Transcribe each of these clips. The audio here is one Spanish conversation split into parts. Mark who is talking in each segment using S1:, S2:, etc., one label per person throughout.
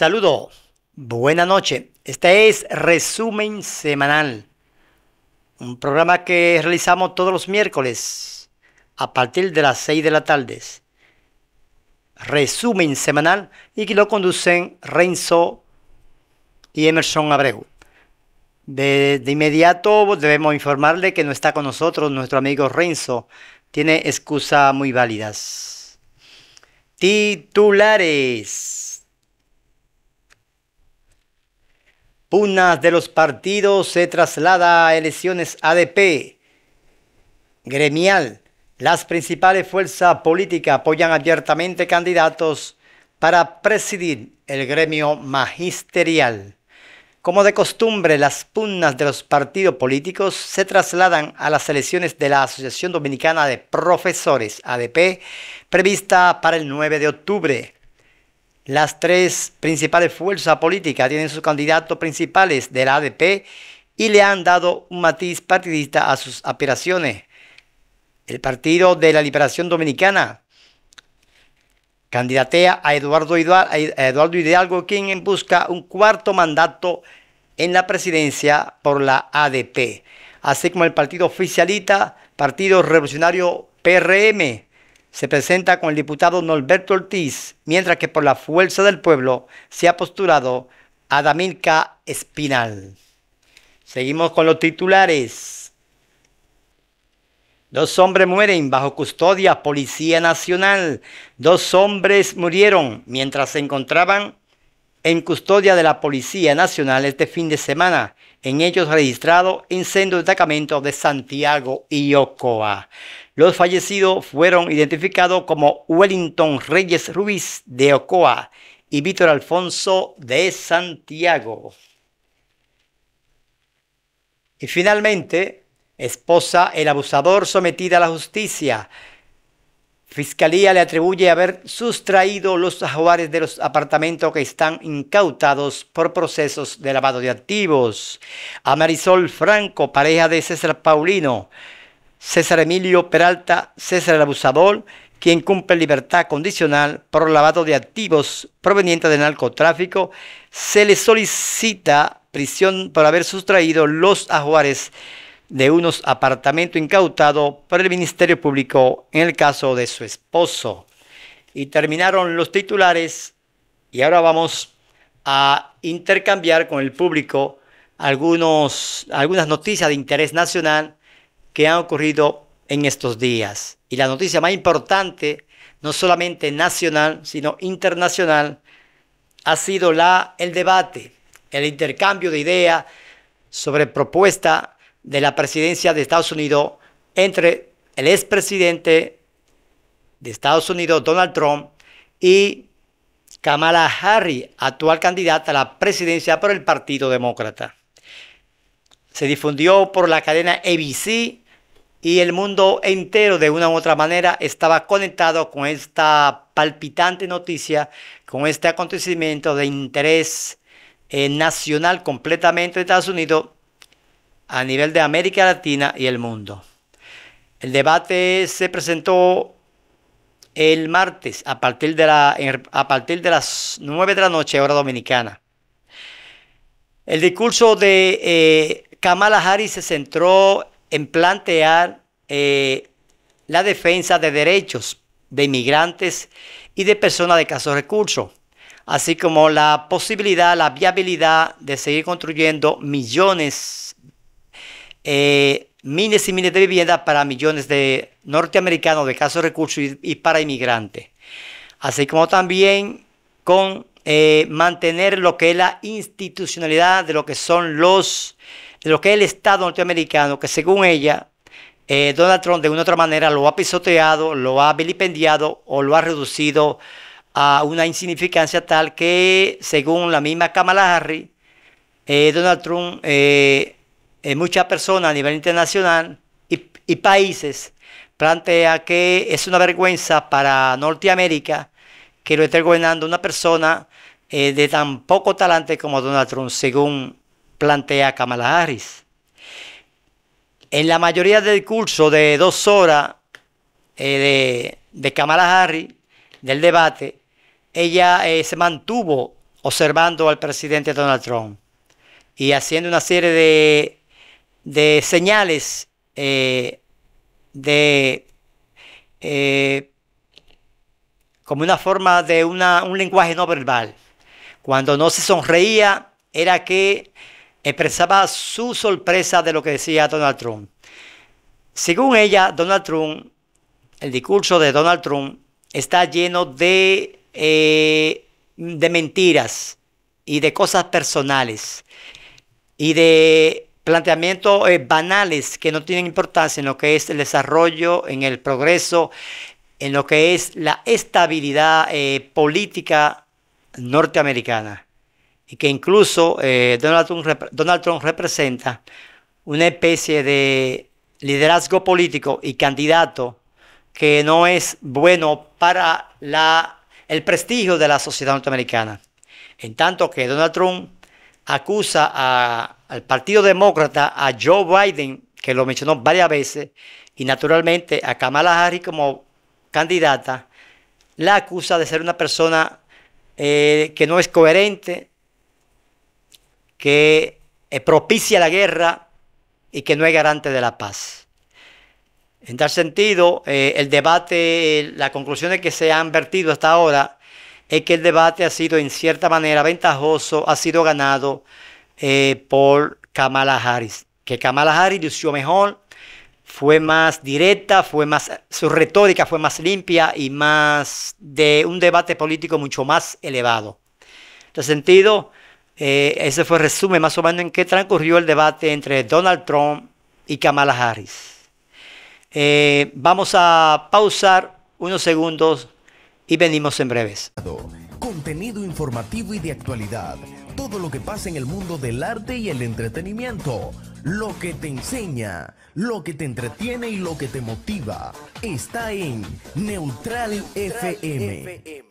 S1: Saludo, buena noche. Este es Resumen Semanal, un programa que realizamos todos los miércoles a partir de las 6 de la tarde. Resumen Semanal y que lo conducen Renzo y Emerson Abreu. De, de inmediato debemos informarle que no está con nosotros nuestro amigo Renzo. Tiene excusas muy válidas. Titulares. Punas de los partidos se traslada a elecciones ADP. Gremial. Las principales fuerzas políticas apoyan abiertamente candidatos para presidir el gremio magisterial. Como de costumbre, las pugnas de los partidos políticos se trasladan a las elecciones de la Asociación Dominicana de Profesores, ADP, prevista para el 9 de octubre. Las tres principales fuerzas políticas tienen sus candidatos principales de la ADP y le han dado un matiz partidista a sus aspiraciones. El Partido de la Liberación Dominicana candidatea a Eduardo, Hidalgo, quien busca un cuarto mandato en la presidencia por la ADP, así como el partido oficialista, Partido Revolucionario PRM, se presenta con el diputado Norberto Ortiz, mientras que por la fuerza del pueblo se ha postulado a Damilka Espinal. Seguimos con los titulares. Dos hombres mueren bajo custodia Policía Nacional. Dos hombres murieron mientras se encontraban en custodia de la Policía Nacional este fin de semana. En ellos registrado incendio de destacamento de Santiago y Ocoa. Los fallecidos fueron identificados como Wellington Reyes Ruiz de Ocoa y Víctor Alfonso de Santiago. Y finalmente, esposa el abusador sometida a la justicia. Fiscalía le atribuye haber sustraído los ajuares de los apartamentos que están incautados por procesos de lavado de activos. A Marisol Franco, pareja de César Paulino, César Emilio Peralta, César el Abusador, quien cumple libertad condicional por lavado de activos provenientes del narcotráfico, se le solicita prisión por haber sustraído los ajuares de unos apartamentos incautados por el Ministerio Público en el caso de su esposo. Y terminaron los titulares y ahora vamos a intercambiar con el público algunos, algunas noticias de interés nacional que han ocurrido en estos días. Y la noticia más importante, no solamente nacional, sino internacional, ha sido la, el debate, el intercambio de ideas sobre propuesta de la presidencia de Estados Unidos entre el expresidente de Estados Unidos, Donald Trump, y Kamala Harris, actual candidata a la presidencia por el Partido Demócrata se difundió por la cadena ABC y el mundo entero de una u otra manera estaba conectado con esta palpitante noticia, con este acontecimiento de interés eh, nacional completamente de Estados Unidos a nivel de América Latina y el mundo. El debate se presentó el martes a partir de, las 9 de la noche, hora dominicana. El discurso de eh, Kamala Harris se centró en plantear eh, la defensa de derechos de inmigrantes y de personas de caso recursos, así como la posibilidad, la viabilidad de seguir construyendo millones, eh, miles y miles de viviendas para millones de norteamericanos de casos recursos y, para inmigrantes, así como también con eh, mantener lo que es la institucionalidad de lo que son los lo que es el Estado norteamericano, que según ella, eh, Donald Trump de una u otra manera lo ha pisoteado, lo ha vilipendiado o lo ha reducido a una insignificancia tal que, según la misma Kamala Harris, eh, Donald Trump, eh, muchas personas a nivel internacional y, países plantea que es una vergüenza para Norteamérica que lo esté gobernando una persona de tan poco talante como Donald Trump, según plantea Kamala Harris. En la mayoría del curso de dos horas eh, de, Kamala Harris, del debate, ella eh, se mantuvo observando al presidente Donald Trump y haciendo una serie de, de señales eh, de como una forma de un lenguaje no verbal. Cuando no se sonreía, era que expresaba su sorpresa de lo que decía Donald Trump. Según ella, Donald Trump, el discurso de Donald Trump está lleno de, eh, de mentiras y de cosas personales y de planteamientos eh, banales que no tienen importancia en lo que es el desarrollo, en el progreso, en lo que es la estabilidad eh, política norteamericana y que incluso eh, Donald, Trump representa una especie de liderazgo político y candidato que no es bueno para el prestigio de la sociedad norteamericana. En tanto que Donald Trump acusa al Partido Demócrata, a Joe Biden, que lo mencionó varias veces, y naturalmente a Kamala Harris como candidata, la acusa de ser una persona eh, que no es coherente, que eh, propicia la guerra y que no es garante de la paz. En tal sentido, eh, el debate, las conclusiones que se han vertido hasta ahora es que el debate ha sido en cierta manera ventajoso, ha sido ganado eh, por Kamala Harris, que Kamala Harris lució mejor, fue más directa, fue más, su retórica fue más limpia y más de un debate político mucho más elevado. En tal sentido, eh, ese fue el resumen más o menos en qué transcurrió el debate entre Donald Trump y Kamala Harris. Eh, vamos a pausar unos segundos y venimos en breves. Contenido informativo y de actualidad. Todo lo que pasa en el mundo del arte y el entretenimiento. Lo que te enseña, lo que te entretiene y lo que te motiva está en Neutral, FM.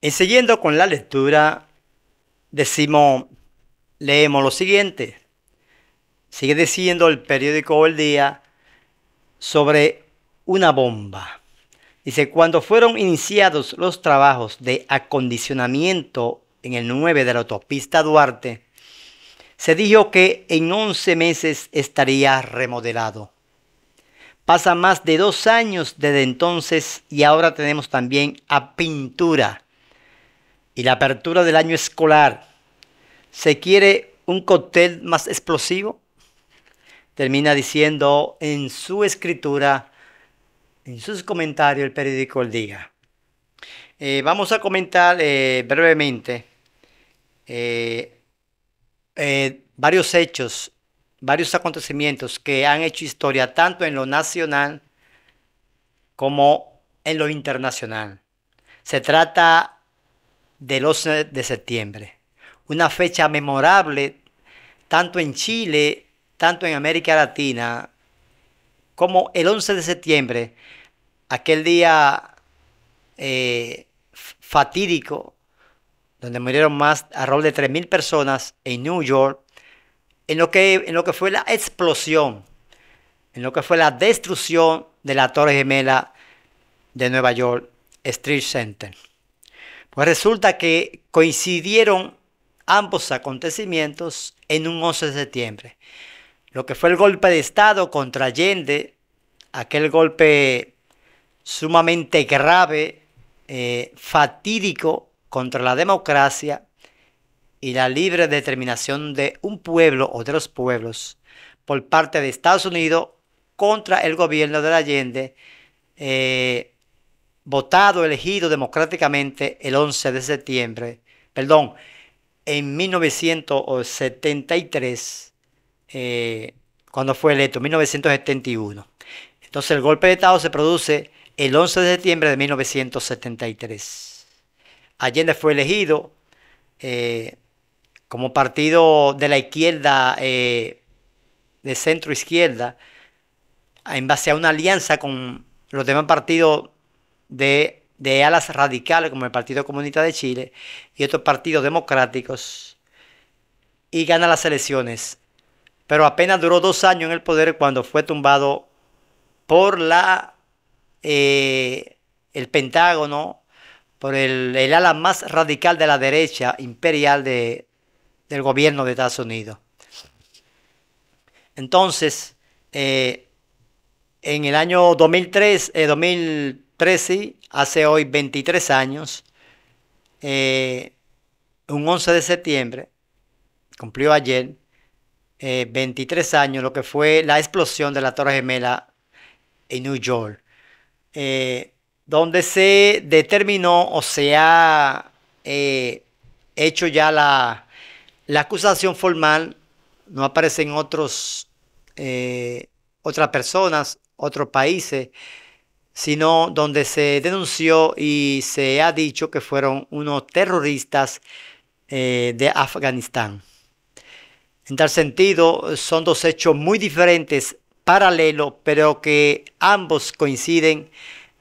S1: Y siguiendo con la lectura, decimos, leemos lo siguiente. Sigue diciendo el periódico El Día sobre una bomba. Dice, cuando fueron iniciados los trabajos de acondicionamiento en el 9 de la autopista Duarte, se dijo que en 11 meses estaría remodelado. pasa más de dos años desde entonces y ahora tenemos también a pintura y la apertura del año escolar, ¿se quiere un cóctel más explosivo? Termina diciendo en su escritura, en sus comentarios, el periódico El Día. Eh, vamos a comentar eh, brevemente eh, varios hechos, varios acontecimientos que han hecho historia tanto en lo nacional como en lo internacional. Se trata del 11 de septiembre. Una fecha memorable tanto en Chile, tanto en América Latina, como el 11 de septiembre, aquel día eh, fatídico, donde murieron más rol de 3.000 personas en New York, en lo, que, en lo que fue la explosión, en lo que fue la destrucción de la Torre Gemela de Nueva York, Street Center. Pues resulta que coincidieron ambos acontecimientos en un 11 de septiembre. Lo que fue el golpe de Estado contra Allende, aquel golpe sumamente grave, eh, fatídico contra la democracia y la libre determinación de un pueblo o de los pueblos por parte de Estados Unidos contra el gobierno de Allende, eh, votado, elegido democráticamente el 11 de septiembre, perdón, en 1973, eh, cuando fue electo, 1971. Entonces el golpe de Estado se produce el 11 de septiembre de 1973. Allende fue elegido eh, como partido de la izquierda, eh, de centro izquierda, en base a una alianza con los demás partidos de, alas radicales como el Partido Comunista de Chile y otros partidos democráticos y gana las elecciones. Pero apenas duró dos años en el poder cuando fue tumbado por la eh, el Pentágono, por el, ala más radical de la derecha imperial de, del gobierno de Estados Unidos. Entonces, eh, en el año 2003, eh, 2000, 13 hace hoy 23 años, eh, un 11 de septiembre, cumplió ayer 23 eh, años, lo que fue la explosión de la Torre Gemela en New York, eh, donde se determinó o se ha hecho ya la, la, acusación formal, no aparecen otros, otras personas, otros países sino donde se denunció y se ha dicho que fueron unos terroristas eh, de Afganistán. En tal sentido, son dos hechos muy diferentes, paralelos, pero que ambos coinciden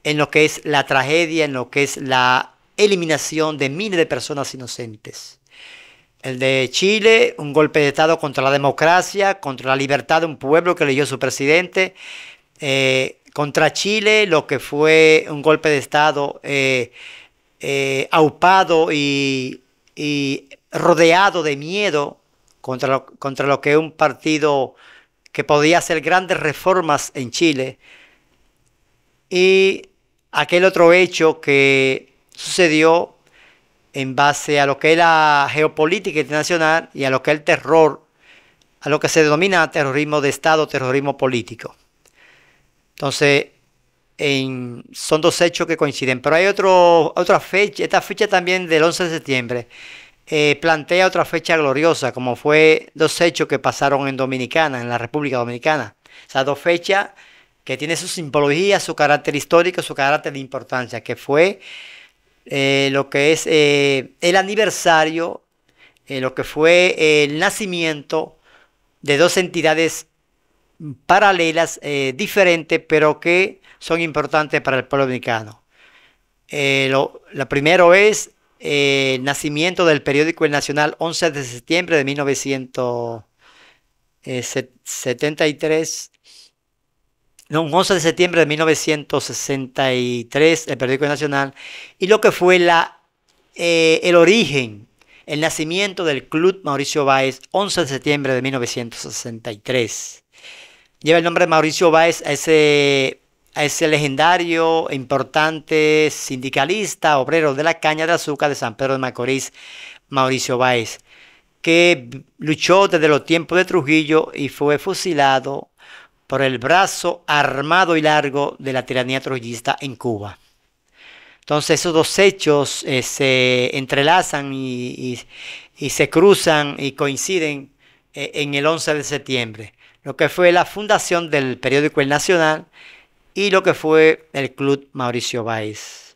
S1: en lo que es la tragedia, en lo que es la eliminación de miles de personas inocentes. El de Chile, un golpe de Estado contra la democracia, contra la libertad de un pueblo que eligió su presidente, eh, contra Chile, lo que fue un golpe de Estado eh, eh, aupado y, rodeado de miedo contra lo, contra lo que un partido que podía hacer grandes reformas en Chile. Y aquel otro hecho que sucedió en base a lo que es la geopolítica internacional y a lo que es el terror, a lo que se denomina terrorismo de Estado, terrorismo político. Entonces, en, son dos hechos que coinciden. Pero hay otro, otra fecha, esta fecha también del 11 de septiembre, eh, plantea otra fecha gloriosa, como fue dos hechos que pasaron en Dominicana, en la República Dominicana. O sea, dos fechas que tienen su simbología, su carácter histórico, su carácter de importancia, que fue eh, lo que es eh, el aniversario, lo que fue el nacimiento de dos entidades paralelas, eh, diferentes, pero que son importantes para el pueblo dominicano. Eh, lo, primero es eh, el nacimiento del periódico El Nacional 11 de septiembre de 1973. No, 11 de septiembre de 1963, el periódico Nacional, y lo que fue la, el origen el nacimiento del Club Mauricio Báez, 11 de septiembre de 1963 lleva el nombre de Mauricio Báez a ese, ese legendario importante sindicalista, obrero de la caña de azúcar de San Pedro de Macorís, Mauricio Báez, que luchó desde los tiempos de Trujillo y fue fusilado por el brazo armado y largo de la tiranía trujillista en Cuba. Entonces esos dos hechos eh, se entrelazan y, se cruzan y coinciden eh, en el 11 de septiembre lo que fue la fundación del periódico El Nacional y lo que fue el Club Mauricio Báez.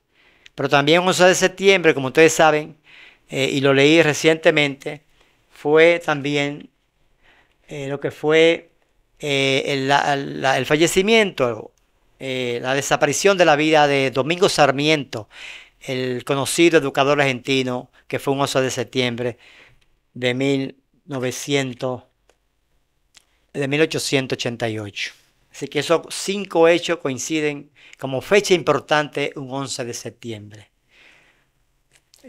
S1: Pero también 11 de septiembre, como ustedes saben, eh, y lo leí recientemente, fue también eh, lo que fue eh, el, fallecimiento, la desaparición de la vida de Domingo Sarmiento, el conocido educador argentino, que fue un 11 de septiembre de 1900 de 1888. Así que esos cinco hechos coinciden como fecha importante un 11 de septiembre.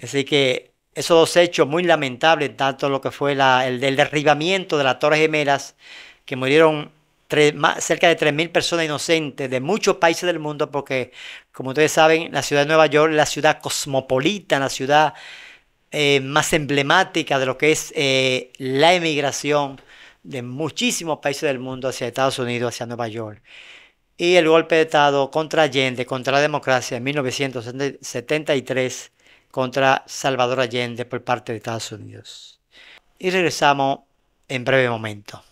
S1: Así que esos dos hechos muy lamentables, tanto lo que fue la, el, del derribamiento de las Torres Gemelas, que murieron cerca de 3.000 personas inocentes de muchos países del mundo, porque como ustedes saben, la ciudad de Nueva York es la ciudad cosmopolita, la ciudad eh, más emblemática de lo que es eh, la emigración de muchísimos países del mundo hacia Estados Unidos, hacia Nueva York. Y el golpe de Estado contra Allende, contra la democracia en 1973, contra Salvador Allende por parte de Estados Unidos. Y regresamos en breve momento.